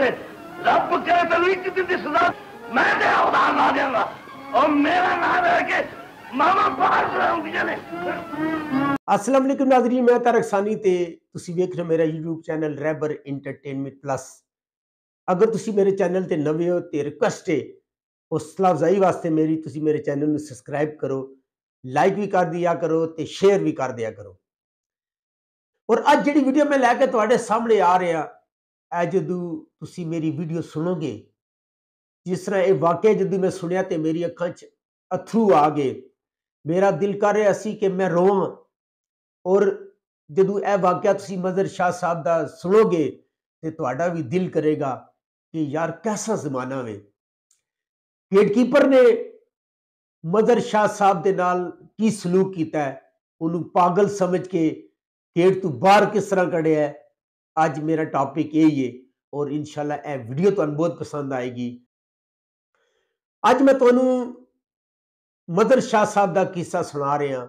देख रब करे तभी कितनी सजा मैं तेरा उधार ना देगा और मेरा नाम है कि मामा बाहर सुनाऊंगी जाने असलम नाजरीन मैं तारक सानी ते ਤੁਸੀਂ ਵੇਖ ਰਹੇ ਮੇਰਾ YouTube ਚੈਨਲ ਰੈਬਰ ਐਂਟਰਟੇਨਮੈਂਟ ਪਲੱਸ ਅਗਰ ਤੁਸੀਂ ਮੇਰੇ ਚੈਨਲ ਤੇ ਨਵੇਂ ਹੋ ਤੇ ਰਿਕੁਐਸਟ ਹੈ ਹੌਸਲਾ ਅਫਜ਼ਾਈ ਵਾਸਤੇ ਮੇਰੀ ਤੁਸੀਂ ਮੇਰੇ ਚੈਨਲ ਨੂੰ ਸਬਸਕ੍ਰਾਈਬ ਕਰੋ ਲਾਈਕ ਵੀ ਕਰ ਦਿਆ ਕਰੋ ਤੇ ਸ਼ੇਅਰ ਵੀ ਕਰ ਦਿਆ ਕਰੋ ਔਰ ਅੱਜ ਜਿਹੜੀ ਵੀਡੀਓ ਮੈਂ ਲੈ ਕੇ ਤੁਹਾਡੇ ਸਾਹਮਣੇ ਆ ਰਿਹਾ है जदू तुम मेरी वीडियो सुनोगे जिस तरह यह वाक्य जो मैं सुनिया तो मेरी अखा च अथरू आ गए मेरा दिल कर रहा है कि मैं रोव और जो यह वाक्य मजर शाह साहब का सुनोगे तो थोड़ा भी दिल करेगा कि यार कैसा जमाना वे गेटकीपर ने मदर शाह साहब के नाल की सलूक किया पागल समझ के गेट तू बहर किस तरह कड़े है आज मेरा टॉपिक यही है और इनशाला यह वीडियो तुम तो बहुत पसंद आएगी अज मैं थोनू तो मदर शाह साहब का किस्सा सुना रहा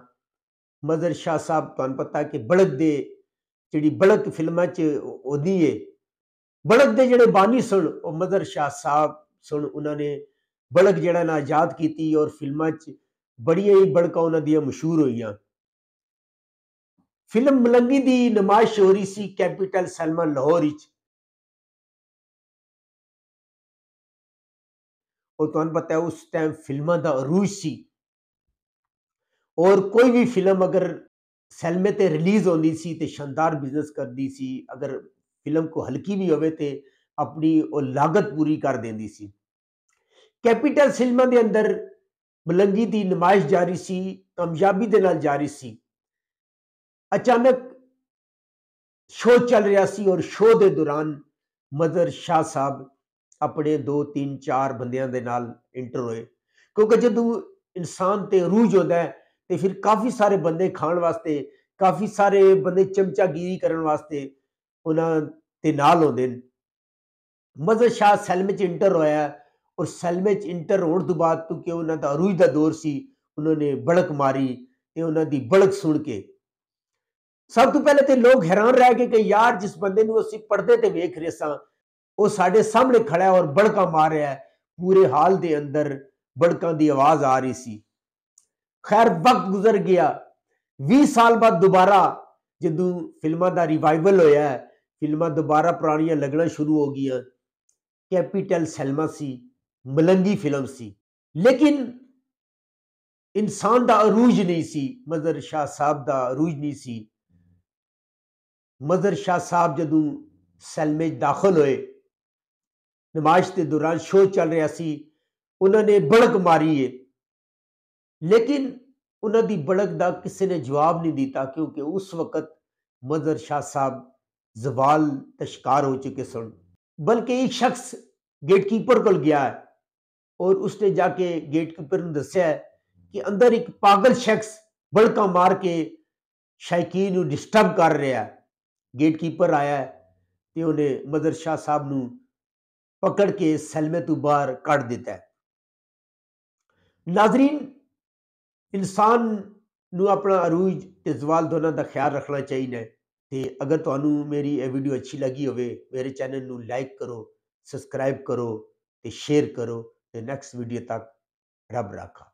मदर शाह साहब तुम तो पता कि बड़द दे जी बड़द फिल्मा चीनी है बड़द के जोड़े बानी सुन और मदर शाह साहब सुन उन्होंने बड़क जड़ा आजाद की और फिल्मा च बड़िया ही बड़क उन्होंने मशहूर हुई फिल्म मलंगी की नुमाइश हो रही थी कैपिटल सलमन लाहौर और तुम तो पता है उस टाइम फिल्मों का अरूज सी और कोई भी फिल्म अगर सैलमे ते रिलीज होनी सी तो शानदार बिजनेस करती सी अगर फिल्म को हल्की भी हो अपनी और लागत पूरी कर देती सी कैपिटल सिनेमा के अंदर मलंगी की नुमाइश जारी सी कामयाबी के जारी सी ਅਚਾਨਕ ਸ਼ੋਅ ਚੱਲ ਰਿਹਾ ਸੀ ਔਰ ਸ਼ੋਅ ਦੇ ਦੌਰਾਨ ਮਦਰ ਸ਼ਾਹ ਸਾਹਿਬ ਆਪਣੇ 2 3 4 ਬੰਦਿਆਂ ਦੇ ਨਾਲ ਇੰਟਰ ਹੋਏ ਕਿਉਂਕਿ ਜਦੋਂ ਇਨਸਾਨ ਤੇ ਰੂਹ ਜੁੰਦਾ ਹੈ ਤੇ ਫਿਰ ਕਾਫੀ ਸਾਰੇ ਬੰਦੇ ਖਾਣ ਵਾਸਤੇ ਕਾਫੀ ਸਾਰੇ ਬੰਦੇ ਚਮਚਾਗੀਰੀ ਕਰਨ ਵਾਸਤੇ ਉਹਨਾਂ ਤੇ ਨਾਲ ਹੁੰਦੇ ਨੇ ਮਦਰ ਸ਼ਾਹ ਸੈਲਮ ਵਿੱਚ ਇੰਟਰ ਹੋਇਆ ਔਰ ਸੈਲਮ ਵਿੱਚ ਇੰਟਰ ਹੋਣ ਤੋਂ ਬਾਅਦ ਤੋਂ ਕਿ ਉਹਨਾਂ ਦਾ ਅਰੂਜ ਦਾ ਦੌਰ ਸੀ ਉਹਨਾਂ ਨੇ ਬੜਕ ਮਾਰੀ ਤੇ ਉਹਨਾਂ ਦੀ ਬੜਕ ਸੁਣ ਕੇ सब तो पहले तो लोग हैरान रह गए कि यार जिस बंद पढ़ते तो वेख रहे सो साढ़े सामने खड़ा और बड़का मार रहा है पूरे हाल के अंदर बड़क की आवाज आ रही थी खैर वक्त गुजर गया भी साल बाद दोबारा जो फिल्मों का रिवाइवल होया फिल्मा दोबारा पुरानिया लगना शुरू हो गई कैपीटल सैलमा सी मलंगी फिल्म सी लेकिन इंसान का अरूज नहीं सी मदर शाह साहब का अरूज नहीं सी ਮਦਰ ਸ਼ਾਹ ਸਾਹਿਬ ਜਦੋਂ ਸੈਲ ਦਾਖਲ ਹੋਏ ਨਮਾਜ਼ ਦੇ ਦੌਰਾਨ ਸ਼ੋਅ ਚੱਲ ਰਿਹਾ ਸੀ ਉਹਨਾਂ ਨੇ ਬੜਕ ਮਾਰੀ ਏ ਲੇਕਿਨ ਉਹਨਾਂ ਦੀ ਬੜਕ ਦਾ ਕਿਸੇ ਨੇ ਜਵਾਬ ਨਹੀਂ ਦਿੱਤਾ ਕਿਉਂਕਿ ਉਸ ਵਕਤ ਮਦਰ ਸ਼ਾਹ ਸਾਹਿਬ ਜ਼ਵਾਲ ਤਸ਼ਕਾਰ ਹੋ ਚੁੱਕੇ ਸਨ ਬਲਕਿ ਇੱਕ ਸ਼ਖਸ ਗੇਟਕੀਪਰ ਕੋਲ ਗਿਆ ਹੈ ਔਰ ਉਸਨੇ ਜਾ ਕੇ ਗੇਟਕੀਪਰ ਨੂੰ ਦੱਸਿਆ ਕਿ ਅੰਦਰ ਇੱਕ ਪਾਗਲ ਸ਼ਖਸ ਬੜਕਾ ਮਾਰ ਕੇ ਸ਼ਾਇਕੀਨ ਨੂੰ ਡਿਸਟਰਬ ਕਰ ਰਿਹਾ ਹੈ ਗੇਟਕੀਪਰ ਆਇਆ ਤੇ ਉਹਨੇ ਮਦਰ ਸ਼ਾਹ ਸਾਹਿਬ ਨੂੰ ਪਕੜ ਕੇ ਸਲਮੇ ਤੋਂ ਬਾਹਰ ਕੱਢ ਦਿੱਤਾ ਨਾਜ਼ਰੀਨ ਇਨਸਾਨ ਨੂੰ ਆਪਣਾ ਅਰੂਜ ਤੇ ਜ਼ਵਾਲ ਦੋਨਾਂ ਦਾ ਖਿਆਲ ਰੱਖਣਾ ਚਾਹੀਦਾ ਹੈ ਤੇ ਅਗਰ ਤੁਹਾਨੂੰ ਮੇਰੀ ਇਹ ਵੀਡੀਓ ਅੱਛੀ ਲੱਗੀ ਹੋਵੇ ਮੇਰੇ ਚੈਨਲ ਨੂੰ ਲਾਈਕ ਕਰੋ ਸਬਸਕ੍ਰਾਈਬ ਕਰੋ ਤੇ ਸ਼ੇਅਰ ਕਰੋ ਤੇ ਨੈਕਸਟ ਵੀਡੀਓ ਤੱਕ ਰੱਬ ਰਾਖਾ